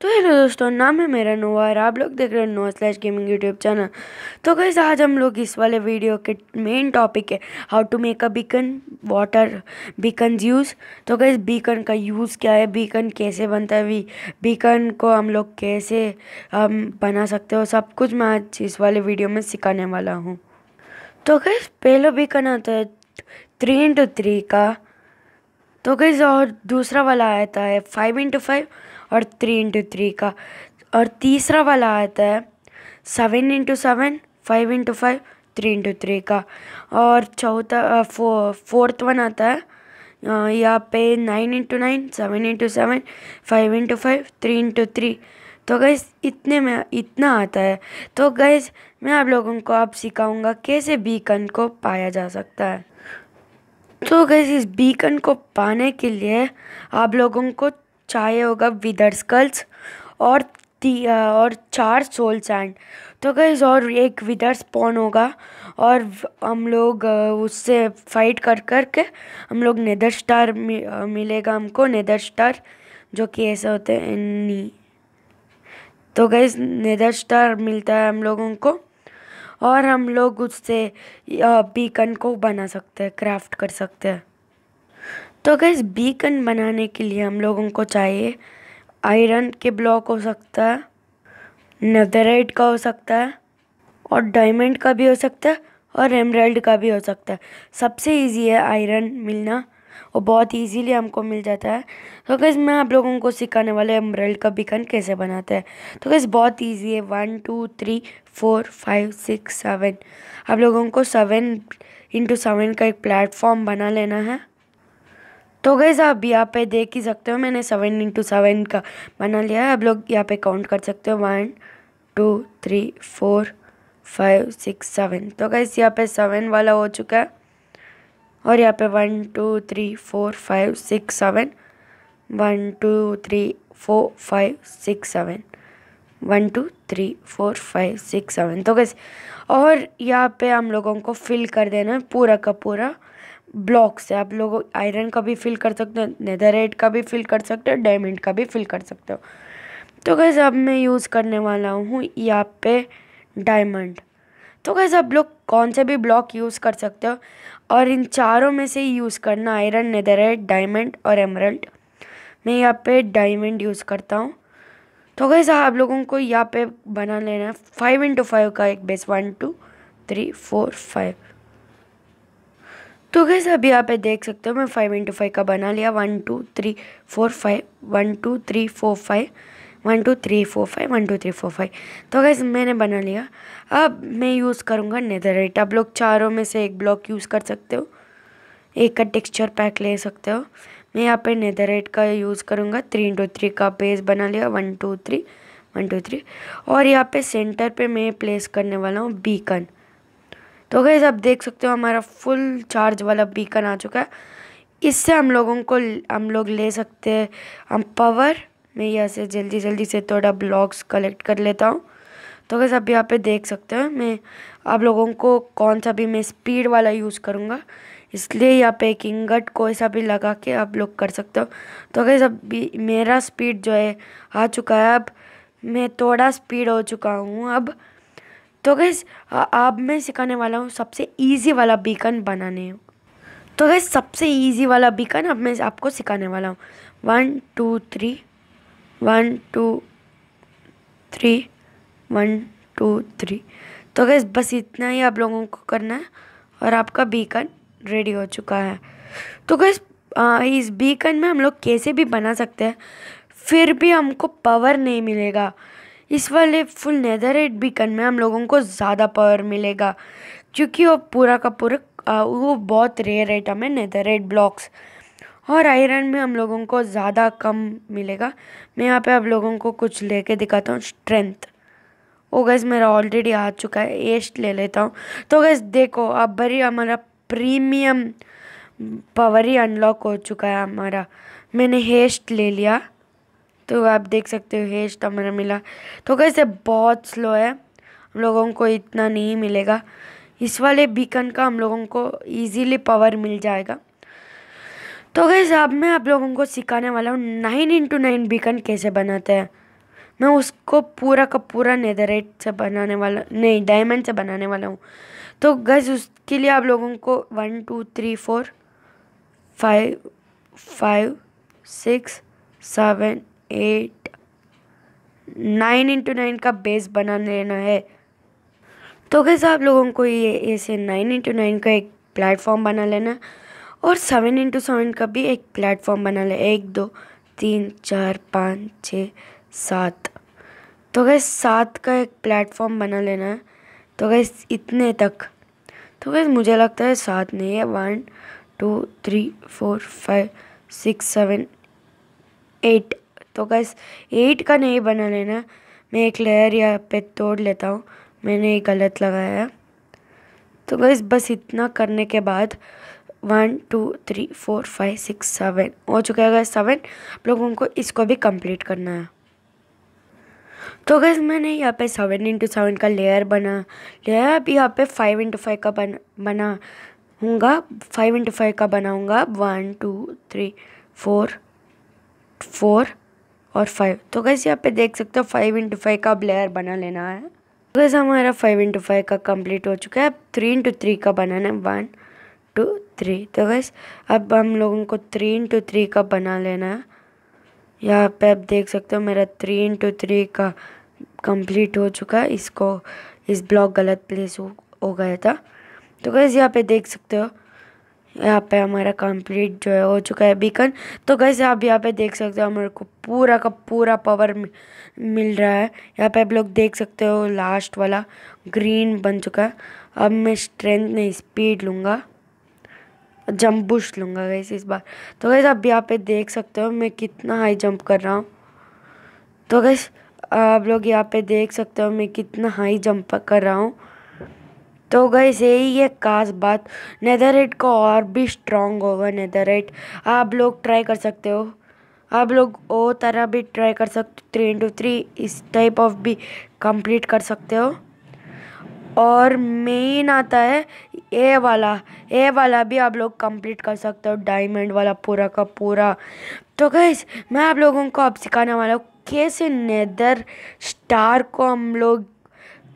तो हेलो दोस्तों नाम है मेरा नोवा और आप लोग देख रहे हैं nova slash gaming YouTube channel तो कैसे आज हम लोग इस वाले वीडियो के मेन टॉपिक है how to make a beacon water beacon use तो कैसे बीकन का यूज़ क्या है बीकन कैसे बनता है बीकन को हम लोग कैसे हम बना सकते हो सब कुछ मैं आज इस वाले वीडियो में सिखाने वाला हूँ तो कैसे पहला बीकन आता है थ्री इंटू थ्री का तो कैसे और दूसरा वाला आता है फाइव इंटू फाइव और थ्री इंटू थ्री का और तीसरा वाला आता है seven into seven five into five three into three का और चौथा फोर्थ वन आता है यहाँ पे nine into nine seven into seven five into five three into three तो गैस इतने में इतना आता है तो गैस मैं आप लोगों को आप सिखाऊंगा कैसे बीकन को पाया जा सकता है तो गैस इस बीकन को पाने के लिए आप लोगों को चाहे होगा विदर्स कर्ल्स और और चार सोल सैंड तो गई और एक विदर स्पॉन होगा और हम लोग उससे फाइट कर कर के हम लोग नेदर स्टार मिलेगा हमको नेदर स्टार जो कि ऐसे होते हैं नी e। तो गई नेदर स्टार मिलता है हम लोगों को और हम लोग उससे बीकन को बना सकते हैं क्राफ्ट कर सकते हैं तो अगर इस बीकन बनाने के लिए हम लोगों को चाहिए आयरन के ब्लॉक हो सकता है नदरइट का हो सकता है और डायमंड का भी हो सकता है और एमराल्ड का भी हो सकता है सबसे इजी है आयरन मिलना और बहुत ईजीली हमको मिल जाता है तो गैस मैं आप लोगों को सिखाने वाले एम्ब्रॉयड का बीकन कैसे बनाते हैं तो गैस बहुत ईजी है one two three four five six seven आप लोगों को सेवन इंटू सेवन का एक प्लेटफॉर्म बना लेना है तो गई आप यहाँ पे देख ही सकते हो मैंने सेवन इंटू सेवन का बना लिया है आप लोग यहाँ पे काउंट कर सकते हो one two three four five six seven तो गई यहाँ पे सेवन वाला हो चुका है और यहाँ पे one two three four five six seven one two three four five six seven one two three four five six seven तो कैसे और यहाँ पे हम लोगों को फिल कर देना है पूरा का पूरा ब्लॉक्स है आप लोग आयरन का भी फिल कर सकते हो नेदररेट का भी फिल कर सकते हो डायमंड का भी फिल कर सकते हो तो कैसे अब मैं यूज़ करने वाला हूँ यहाँ पे डायमंड तो कैसे आप लोग कौन से भी ब्लॉक यूज़ कर सकते हो और इन चारों में से यूज़ करना आयरन नेदररेट डायमंड और एमरल्ड मैं यहाँ पे डायमंड यूज़ करता हूँ तो कैसे आप लोगों को यहाँ पे बना लेना है फाइव इंटू फाइव का एक base one two three four five तो गैस अभी यहाँ पे देख सकते हो मैं फाइव इंटू फाइव का बना लिया one two three four five one two three four five one two three four five one two three four five तो गैस मैंने बना लिया अब मैं यूज़ करूँगा नेदरराइट आप लोग चारों में से एक ब्लॉक यूज़ कर सकते हो एक का टेक्स्चर पैक ले सकते हो मैं यहाँ पे नेदरराइट का यूज़ करूँगा थ्री इंटू थ्री का बेस बना लिया one two three one two three और यहाँ पे सेंटर पे मैं प्लेस करने वाला हूँ बीकन तो गैस आप देख सकते हो हमारा फुल चार्ज वाला बीकन आ चुका है इससे हम लोगों को हम लोग ले सकते हैं हम पावर मैं यहाँ से जल्दी जल्दी से थोड़ा ब्लॉग्स कलेक्ट कर लेता हूँ तो गैस आप यहाँ पे देख सकते हो मैं आप लोगों को कौन सा भी मैं स्पीड वाला यूज़ करूँगा इसलिए यहाँ पे एक इंगट कोई सा भी लगा के आप लोग कर सकते हो तो गैस अब मेरा स्पीड जो है आ चुका है अब मैं थोड़ा स्पीड हो चुका हूँ अब तो गैस अब मैं सिखाने वाला हूँ सबसे ईजी वाला बीकन बनाने तो गैस सबसे ईजी वाला बीकन अब मैं आपको सिखाने वाला हूँ one two three one two three one two three तो गैस बस इतना ही आप लोगों को करना है और आपका बीकन रेडी हो चुका है तो गैस इस बीकन में हम लोग कैसे भी बना सकते हैं फिर भी हमको पावर नहीं मिलेगा इस वाले फुल नेदर एड बीकन में हम लोगों को ज़्यादा पावर मिलेगा क्योंकि वो पूरा का पूरा वो बहुत रेयर आइटम है नेदर एड ब्लॉक्स और आयरन में हम लोगों को ज़्यादा कम मिलेगा मैं यहाँ पे आप लोगों को कुछ लेके दिखाता हूँ स्ट्रेंथ ओ गैस मेरा ऑलरेडी आ चुका है एस्ट ले लेता हूँ तो गैस देखो अब भरी हमारा प्रीमियम पावर ही अनलॉक हो चुका है हमारा मैंने हेस्ट ले लिया तो आप देख सकते हो हेज हमारा मिला तो कैसे बहुत स्लो है हम लोगों को इतना नहीं मिलेगा इस वाले बीकन का हम लोगों को इजीली पावर मिल जाएगा तो गैस अब मैं आप लोगों को सिखाने वाला हूँ नाइन इंटू नाइन बीकन कैसे बनाते हैं मैं उसको पूरा का पूरा नेदरेट से बनाने वाला नहीं डायमंड से बनाने वाला हूँ तो गैस उसके लिए आप लोगों को one two three four five five six seven eight nine into nine का बेस बना लेना है तो कैसे आप लोगों को ये ऐसे नाइन इंटू नाइन का एक प्लेटफॉर्म बना लेना और सेवन इंटू सेवन का भी एक प्लेटफॉर्म बना लेना एक दो तीन चार पाँच छः सात तो गैस सात का एक प्लेटफॉर्म बना लेना है तो गैस इतने तक तो कैसे मुझे लगता है सात नहीं है one two three four five six seven eight तो गैस एट का नहीं बना लेना मैं एक लेयर यहाँ पे तोड़ लेता हूँ मैंने गलत लगाया तो गैस बस इतना करने के बाद one two three four five six seven हो चुका है गैस सेवन आप लोगों को इसको भी कंप्लीट करना है तो गैस मैंने यहाँ पे सेवन इंटू सेवन का लेयर बना लेयर अब यहाँ पे फाइव इंटू फाइव का बन बना हूँगा फाइव इंटू फाइव का बनाऊँगा one two three four four और फाइव तो कैसे यहाँ पे देख सकते हो फाइव इंटू फाइव का ब्लेयर बना लेना है तो कैसे हमारा फाइव इंटू फाइव का कंप्लीट हो चुका है अब थ्री इंटू थ्री का बनाना है वन टू थ्री तो कैसे अब हम लोगों को थ्री इंटू थ्री का बना लेना है यहाँ पे आप देख सकते हो मेरा थ्री इंटू थ्री का कंप्लीट हो चुका है इसको इस ब्लॉक गलत प्लेस हो, हो गया था तो कैसे यहाँ पे देख सकते हो यहाँ पे हमारा कंप्लीट जो है हो चुका है बीकन तो कैसे आप यहाँ पे देख सकते हो हमारे को पूरा का पूरा पावर मिल रहा है यहाँ पे आप लोग देख सकते हो लास्ट वाला ग्रीन बन चुका है अब मैं स्ट्रेंथ नहीं स्पीड लूँगा जंप बुश लूँगा कैसे इस बार तो कैसे आप यहाँ पे देख सकते हो मैं कितना हाई जंप कर रहा हूँ तो कैसे आप लोग यहाँ पे देख सकते हो मैं कितना हाई जंप कर रहा हूँ तो गई यही है खास बात नेदररेट को और भी स्ट्रॉन्ग होगा नेदररेट आप लोग ट्राई कर सकते हो आप लोग ओ तरह भी ट्राई कर सकते हो थ्री इंटू थ्री इस टाइप ऑफ भी कंप्लीट कर सकते हो और मेन आता है ए वाला ए वाला भी आप लोग कंप्लीट कर सकते हो डायमंड वाला पूरा का पूरा तो गैस मैं आप लोगों को अब सिखाने वाला हूँ कैसे नेदर स्टार को हम लोग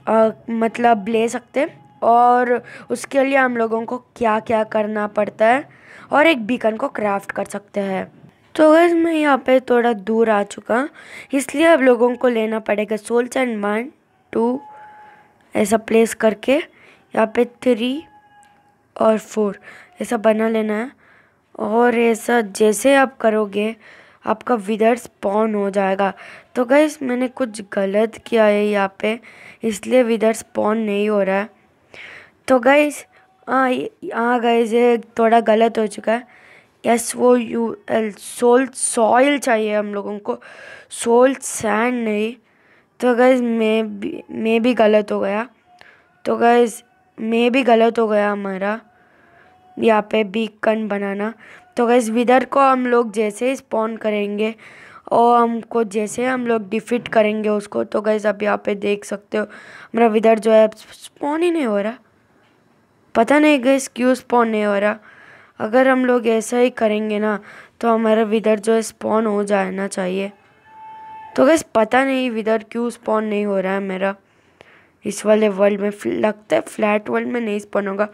आ, मतलब ले सकते हैं और उसके लिए हम लोगों को क्या क्या करना पड़ता है और एक बीकन को क्राफ्ट कर सकते हैं तो गैस मैं यहाँ पे थोड़ा दूर आ चुका इसलिए अब लोगों को लेना पड़ेगा सोल्स एंड वन टू ऐसा प्लेस करके यहाँ पे थ्री और फोर ऐसा बना लेना है और ऐसा जैसे आप करोगे आपका विदर स्पॉन हो जाएगा तो गैस मैंने कुछ गलत किया है यहाँ पे इसलिए विदर स्पॉन नहीं हो रहा है तो गाइज हाँ हाँ गाइज ये थोड़ा गलत हो चुका है S O U L soul soil चाहिए हम लोगों को सोल सैंड नहीं तो गैस मैं भी मैं भी गलत हो गया तो गैस मैं भी गलत हो गया हमारा यहाँ पे बीकन बनाना तो गैस विदर को हम लोग जैसे ही स्पॉन करेंगे और हमको जैसे हम लोग डिफिट करेंगे उसको तो गैस आप यहाँ पे देख सकते हो हमारा विदर जो है स्पॉन ही नहीं हो रहा पता नहीं गैस क्यों स्पॉन नहीं हो रहा अगर हम लोग ऐसा ही करेंगे ना तो हमारा विदर जो है स्पॉन हो जाना चाहिए तो गैस पता नहीं विदर क्यों स्पॉन नहीं हो रहा है मेरा इस वाले वर्ल्ड में लगता है फ्लैट वर्ल्ड में नहीं स्पॉन होगा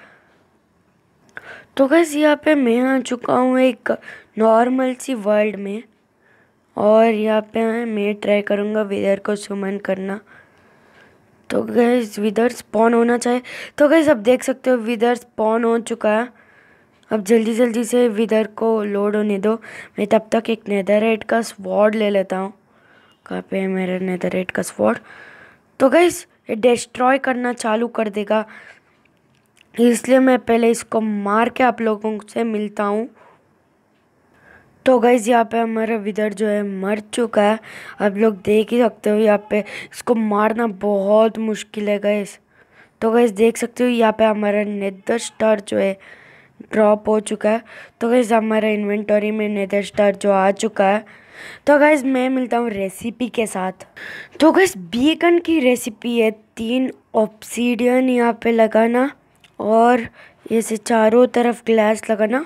तो गैस यहाँ पे मैं आ चुका हूँ एक नॉर्मल सी वर्ल्ड में और यहाँ पे मैं ट्राई करूँगा विदर को सुमन करना तो गैस विदर स्पॉन होना चाहिए तो गैस अब देख सकते हो विदर स्पॉन हो चुका है अब जल्दी जल्दी से विदर को लोड होने दो मैं तब तक एक नैदर एड का स्वॉर्ड ले लेता हूँ कहाँ पे है मेरा एड का स्वॉर्ड तो गैस ये डिस्ट्रॉय करना चालू कर देगा इसलिए मैं पहले इसको मार के आप लोगों से मिलता हूँ तो गई यहाँ पे हमारा विदर जो है मर चुका है आप लोग देख ही सकते हो यहाँ पे इसको मारना बहुत मुश्किल है गैस तो गैस देख सकते हो यहाँ पे हमारा नेदर स्टार जो है ड्रॉप हो चुका है तो गैस हमारा इन्वेंटरी में नेदर स्टार जो आ चुका है तो गैस मैं मिलता हूँ रेसिपी के साथ तो गैस बीकन की रेसिपी है तीन ऑप्सीडियन यहाँ पे लगाना और ऐसे चारों तरफ ग्लास लगाना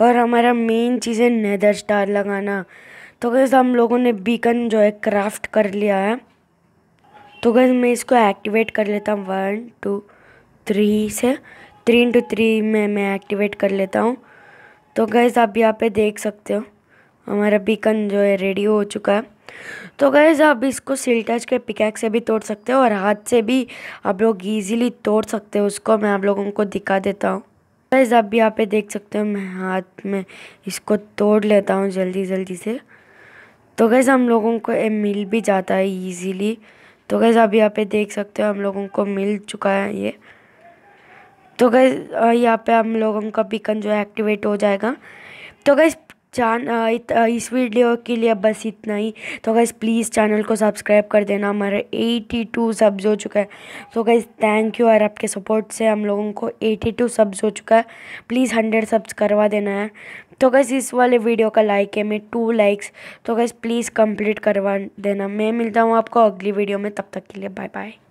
और हमारा मेन चीज़ है नेदर स्टार लगाना तो गैस हम लोगों ने बीकन जो है क्राफ्ट कर लिया है तो गैस मैं इसको एक्टिवेट कर लेता हूँ वन टू थ्री से थ्री इंटू थ्री में मैं एक्टिवेट कर लेता हूँ तो गैस आप यहाँ पे देख सकते हो हमारा बीकन जो है रेडी हो चुका है तो गैस आप इसको सिल्टच के पिकैक से भी तोड़ सकते हो और हाथ से भी आप लोग इजीली तोड़ सकते हो उसको मैं आप लोगों को दिखा देता हूँ गाइस आप भी यहाँ पे देख सकते हो मैं हाथ में इसको तोड़ लेता हूँ जल्दी जल्दी से तो गैस हम लोगों को ये मिल भी जाता है इजीली तो गैस आप यहाँ पे देख सकते हो हम लोगों को मिल चुका है ये तो गैस यहाँ पे हम लोगों का बिकन जो है एक्टिवेट हो जाएगा तो गैस जान इस वीडियो के लिए बस इतना ही तो गैस प्लीज़ चैनल को सब्सक्राइब कर देना हमारे 82 सब्ज़ हो चुका है तो गैस थैंक यू और आपके सपोर्ट से हम लोगों को 82 सब्ज हो चुका है प्लीज़ 100 सब्स करवा देना है तो गैस इस वाले वीडियो का लाइक है मैं टू लाइक्स तो गैस प्लीज़ कंप्लीट करवा देना मैं मिलता हूँ आपको अगली वीडियो में तब तक के लिए बाय बाय